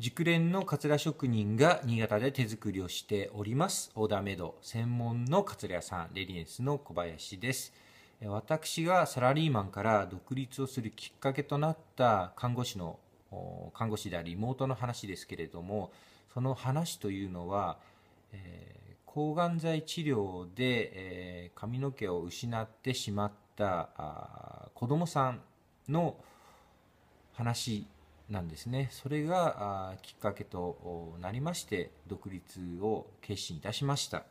熟練のかつら職人が新潟で手作りをしておりますオーダーメイド専門のかつら屋さんレリエンスの小林です私がサラリーマンから独立をするきっかけとなった看護師の看護師であり妹の話ですけれどもその話というのは、えー、抗がん剤治療で、えー、髪の毛を失ってしまったあ子供さんの話なんですねそれがきっかけとなりまして独立を決心いたしました。